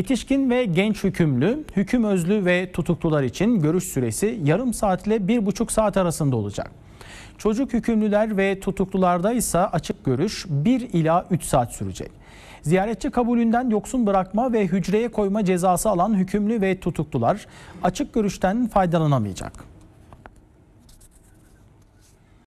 Yetişkin ve genç hükümlü, hüküm özlü ve tutuklular için görüş süresi yarım saat ile bir buçuk saat arasında olacak. Çocuk hükümlüler ve tutuklularda ise açık görüş 1 ila 3 saat sürecek. Ziyaretçi kabulünden yoksun bırakma ve hücreye koyma cezası alan hükümlü ve tutuklular açık görüşten faydalanamayacak.